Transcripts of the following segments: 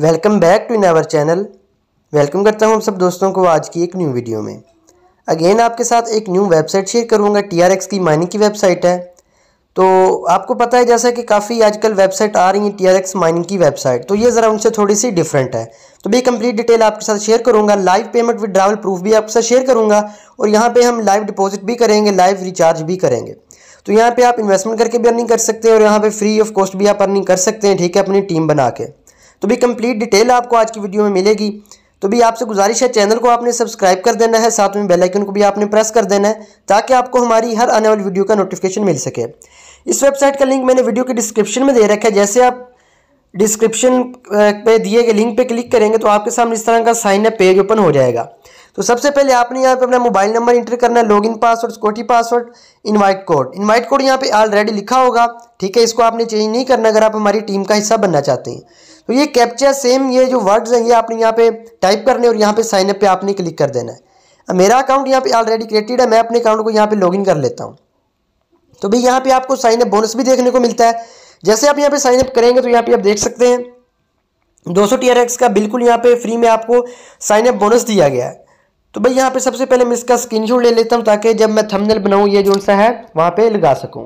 welcome back to in our channel welcome करता हूं हम सब दोस्तों को आज की एक न्यू वीडियो में अगेन आपके साथ एक न्यू वेबसाइट शेयर करूंगा एक्स की माइनिंग की वेबसाइट है तो आपको पता है जैसा कि काफ़ी आजकल वेबसाइट आ रही है एक्स माइनिंग की वेबसाइट तो ये ज़रा उनसे थोड़ी सी डिफरेंट है तो भी कंप्लीट डिटेल आपके साथ शेयर करूंगा लाइव पेमेंट ड्रावल प्रूफ भी आपके साथ शेयर करूंगा और यहाँ पर हम लाइव डिपॉजिट भी करेंगे लाइव रिचार्ज भी करेंगे तो यहाँ पर आप इन्वेस्टमेंट करके भी अर्निंग कर सकते हैं और यहाँ पर फ्री ऑफ कॉस्ट भी आप अर्निंग कर सकते हैं ठीक है अपनी टीम बना के तो भी कंप्लीट डिटेल आपको आज की वीडियो में मिलेगी तो भी आपसे गुजारिश है चैनल को आपने सब्सक्राइब कर देना है साथ में बेल आइकन को भी आपने प्रेस कर देना है ताकि आपको हमारी हर आने वाली वीडियो का नोटिफिकेशन मिल सके इस वेबसाइट का लिंक मैंने वीडियो के डिस्क्रिप्शन में दे रखा है जैसे आप डिस्क्रिप्शन पे दिए गए लिंक पे क्लिक करेंगे तो आपके सामने इस तरह का साइन अप पेज ओपन हो जाएगा तो सबसे पहले आपने यहाँ पे अपना मोबाइल नंबर इंटर करना है login password security password invite code invite code यहाँ पे ऑलरेडी लिखा होगा ठीक है इसको आपने चेंज नहीं करना अगर आप हमारी टीम का हिस्सा बनना चाहते हैं तो ये कैप्चा सेम ये जो वर्ड्स हैं ये आपने यहाँ पे टाइप करने और यहाँ पे साइनअप पे आपने क्लिक कर देना है मेरा अकाउंट यहाँ पे ऑलरेडी क्रिएटेड है मैं अपने अकाउंट को यहाँ पे लॉगिन कर लेता हूँ तो भाई यहाँ पे आपको साइनअप बोनस भी देखने को मिलता है जैसे आप यहाँ पे साइनअप करेंगे तो यहाँ पे आप देख सकते हैं 200 सौ का बिल्कुल यहाँ पे फ्री में आपको साइनअप बोनस दिया गया है तो भाई यहाँ पे सबसे पहले मैं इसका स्क्रीनशॉट ले लेता हूँ ताकि जब मैं थंबनेल बनाऊँ ये जो सा है वहाँ पे लगा सकूँ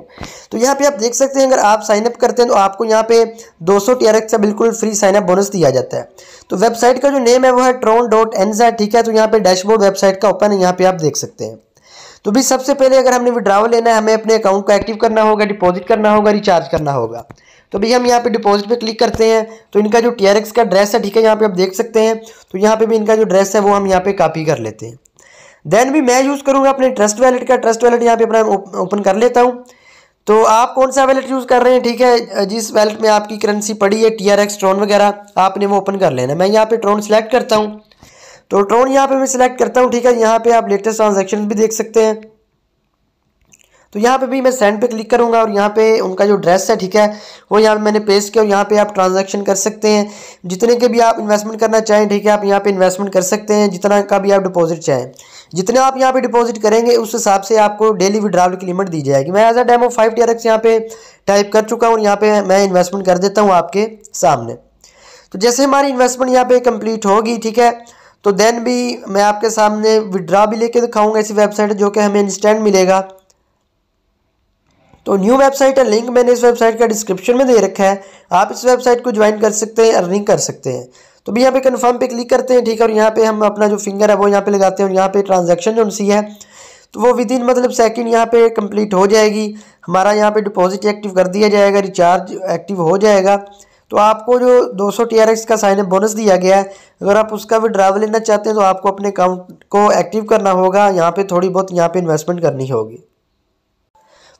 तो यहाँ पे आप देख सकते हैं अगर आप साइनअप करते हैं तो आपको यहाँ पे 200 सौ का बिल्कुल फ्री साइनअप बोनस दिया जाता है तो वेबसाइट का जो नेम है वो है ट्रोन डॉट एन ठीक है तो यहाँ पे डैशबोर्ड वेबसाइट का ओपन है यहाँ पे आप देख सकते हैं तो भाई सबसे पहले अगर हमने विड्रावल लेना है हमें अपने अकाउंट को एक्टिव करना होगा डिपॉजिट करना होगा रिचार्ज करना होगा तो भैया हम यहाँ पे डिपॉजिट पे क्लिक करते हैं तो इनका जो टी का ड्रेस है ठीक है यहाँ पे आप देख सकते हैं तो यहाँ पे भी इनका जो ड्रेस है वो हम यहाँ पे कॉपी कर लेते हैं देन भी मैं यूज़ करूँगा अपने ट्रस्ट वैलेट का ट्रस्ट वैलेट यहाँ पे अपना ओपन कर लेता हूँ तो आप कौन सा वैलेट यूज़ कर रहे हैं ठीक है जिस वैलेट में आपकी करेंसी पड़ी है टी ट्रॉन वगैरह आपने वो ओपन कर लेना मैं यहाँ पर ट्रॉन सेलेक्ट करता हूँ तो ट्रॉन यहाँ पर मैं सिलेक्ट करता हूँ ठीक है यहाँ पर आप लेटेस्ट ट्रांजेक्शन भी देख सकते हैं तो यहाँ पे भी मैं सेंड पे क्लिक करूँगा और यहाँ पे उनका जो ड्रेस है ठीक है वो यहाँ मैंने पेस्ट किया और यहाँ पे आप ट्रांजैक्शन कर सकते हैं जितने के भी आप इन्वेस्टमेंट करना चाहें ठीक है आप यहाँ पे इन्वेस्टमेंट कर सकते हैं जितना का भी आप डिपॉजिट चाहें जितने आप यहाँ पे डिपॉजिट करेंगे उस हिसाब से आपको डेली विड्रावल की लिमिट दी जाएगी मैं as a demo five T R X यहाँ पे टाइप कर चुका हूँ यहाँ पर मैं इन्वेस्टमेंट कर देता हूँ आपके सामने तो जैसे हमारी इन्वेस्टमेंट यहाँ पे कंप्लीट होगी ठीक है तो देन भी मैं आपके सामने विड्रा भी लेके दिखाऊंगा ऐसी वेबसाइट जो कि हमें इंस्टेंट मिलेगा तो न्यू वेबसाइट है लिंक मैंने इस वेबसाइट का डिस्क्रिप्शन में दे रखा है आप इस वेबसाइट को ज्वाइन कर सकते हैं अर्निंग कर सकते हैं तो भी यहाँ पे कन्फर्म पे क्लिक करते हैं ठीक है और यहाँ पे हम अपना जो फिंगर है वो यहाँ पे लगाते हैं और यहाँ पे ट्रांजेक्शन जो सी है तो वो विद इन मतलब सेकंड यहाँ पे कंप्लीट हो जाएगी हमारा यहाँ पे डिपॉजिट एक्टिव कर दिया जाएगा रिचार्ज एक्टिव हो जाएगा तो आपको जो 200 सौ का साइन अप बोनस दिया गया है अगर आप उसका विड्रावल लेना चाहते हैं तो आपको अपने अकाउंट को एक्टिव करना होगा यहाँ पे थोड़ी बहुत यहाँ पे इन्वेस्टमेंट करनी होगी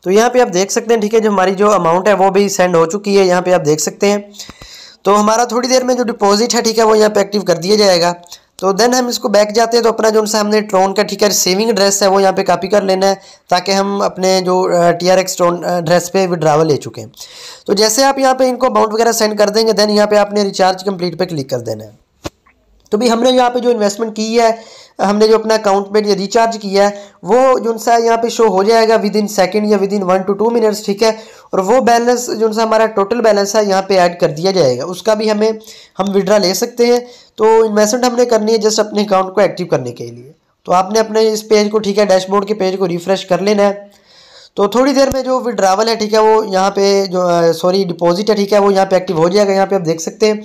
तो यहाँ पे आप देख सकते हैं ठीक है जो हमारी जो अमाउंट है वो भी सेंड हो चुकी है यहाँ पे आप देख सकते हैं तो हमारा थोड़ी देर में जो डिपॉजिट है ठीक है वो यहाँ पे एक्टिव कर दिया जाएगा तो देन हम इसको बैक जाते हैं तो अपना जो उनसे हमने ट्रोन का ठीक है सेविंग एड्रेस है वो यहाँ पे कॉपी कर लेना है ताकि हम अपने जो T R X Tron address पे विड्रावल ले चुके हैं तो जैसे आप यहाँ पे इनको अमाउंट वगैरह सेंड कर देंगे देन यहाँ पे आपने रिचार्ज कंप्लीट पे क्लिक कर देना है तो भी हमने यहाँ पे जो इन्वेस्टमेंट की है हमने जो अपना अकाउंट में रिचार्ज किया है वो जो सा यहाँ पे शो हो जाएगा विद इन सेकेंड या within one two two minutes ठीक है और वो बैलेंस जो सा हमारा टोटल बैलेंस है यहाँ पे ऐड कर दिया जाएगा उसका भी हमें हम विड्रा ले सकते हैं तो इन्वेस्टमेंट हमने करनी है जस्ट अपने अकाउंट को एक्टिव करने के लिए तो आपने अपने इस पेज को ठीक है डैशबोर्ड के पेज को रिफ्रेश कर लेना है तो थोड़ी देर में जो विड्रावल है ठीक है वो यहाँ पे जो सॉरी डिपॉजिट है ठीक है वो यहाँ पे एक्टिव हो जाएगा यहाँ पे आप देख सकते हैं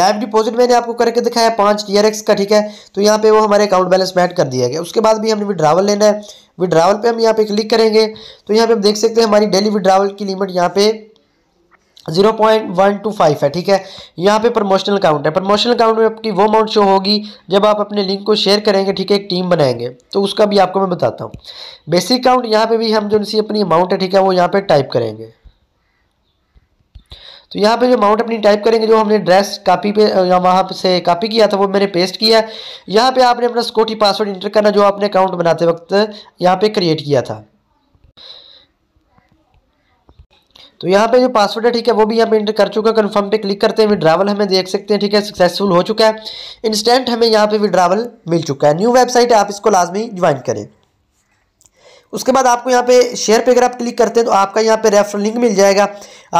लाइव डिपॉजिट मैंने आपको करके दिखाया पाँच टी का ठीक है तो यहाँ पे वो हमारे अकाउंट बैलेंस मैट कर दिया गया उसके बाद भी हमने विड्रावल लेना है विड्रावल पर हम यहाँ पे क्लिक करेंगे तो यहाँ पे आप देख सकते हैं हमारी डेली विड्रावल की लिमिट यहाँ पे zero point one two five है ठीक है यहाँ पे प्रमोशनल अकाउंट है प्रमोशनल अकाउंट में आपकी वो अमाउंट शो होगी जब आप अपने लिंक को शेयर करेंगे ठीक है एक टीम बनाएंगे तो उसका भी आपको मैं बताता हूँ बेसिक अकाउंट यहाँ पे भी हम जो सी अपनी अमाउंट है ठीक है वो यहाँ पे टाइप करेंगे तो यहाँ पे जो अमाउंट अपनी टाइप करेंगे जो हमने ड्रेस कापी पे या वहाँ से कापी किया था वो मैंने पेस्ट किया है यहाँ पर आपने अपना स्कोटी पासवर्ड इंटर करना जो आपने अकाउंट बनाते वक्त यहाँ पर क्रिएट किया था तो यहाँ पे जो पासवर्ड है ठीक है वो भी यहाँ पे इंटर कर चुका कन्फर्म पे क्लिक करते हैं विड्रावल हमें देख सकते हैं ठीक है सक्सेसफुल हो चुका है इंस्टेंट हमें यहाँ पे विड्रावल मिल चुका है न्यू वेबसाइट है आप इसको लाजमी ज्वाइन करें उसके बाद आपको यहाँ पे शेयर पे अगर आप क्लिक करते हैं तो आपका यहाँ पे रेफर लिंक मिल जाएगा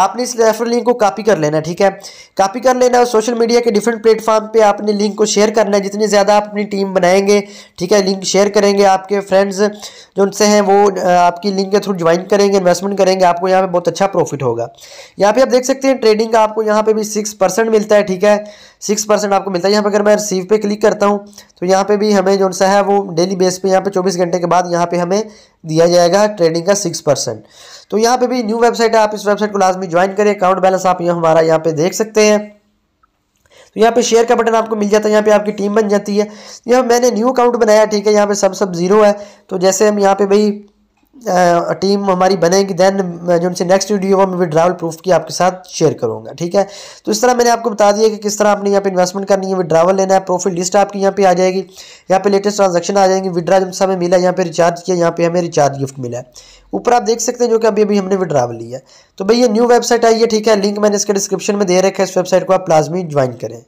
आपने इस रेफर लिंक को कॉपी कर लेना ठीक है कॉपी कर लेना और सोशल मीडिया के डिफरेंट प्लेटफॉर्म पे आपने लिंक को शेयर करना है जितनी ज़्यादा आप अपनी टीम बनाएंगे ठीक है लिंक शेयर करेंगे आपके फ्रेंड्स जो उनसे हैं वो आपकी लिंक के थ्रू ज्वाइन करेंगे इन्वेस्टमेंट करेंगे आपको यहाँ पर बहुत अच्छा प्रॉफिट होगा यहाँ पर आप देख सकते हैं ट्रेडिंग का आपको यहाँ पर भी सिक्स मिलता है ठीक है सिक्स आपको मिलता है यहाँ पर अगर मैं रिसीव पर क्लिक करता हूँ तो यहाँ पर भी हमें जो है वो डेली बेस पर यहाँ पर चौबीस घंटे के बाद यहाँ पर हमें दिया जाएगा ट्रेडिंग का सिक्स परसेंट तो यहाँ पे भी न्यू वेबसाइट है आप इस वेबसाइट को लाजमी ज्वाइन करें अकाउंट बैलेंस आप यहाँ हमारा यहाँ पे देख सकते हैं तो यहाँ पे शेयर का बटन आपको मिल जाता है यहाँ पे आपकी टीम बन जाती है यहाँ मैंने न्यू अकाउंट बनाया ठीक है यहाँ पे सब सब जीरो है तो जैसे हम यहाँ पे भाई टीम हमारी बनेगी देन जो उनसे नेक्स्ट वीडियो में ड्रावल प्रूफ की आपके साथ शेयर करूँगा ठीक है तो इस तरह मैंने आपको बता दिया कि किस तरह आपने यहाँ पे इन्वेस्टमेंट करनी है विड्रावल लेना है प्रॉफिट लिस्ट आपकी यहाँ पे आ जाएगी यहाँ पे लेटेस्ट ट्रांजेक्शन आ जाएंगी विड्रा जो हमें मिला यहाँ पे रिचार्ज किया यहाँ पे हमें रिचार्ज गिफ्ट मिला है ऊपर आप देख सकते हैं जो कि अभी अभी हमने विड्रावल लिया है तो भैया न्यू वेबसाइट आई है ठीक है लिंक मैंने इसके डिस्क्रिप्शन में दे रखा है इस वेबसाइट को आप लाजमी ज्वाइन करें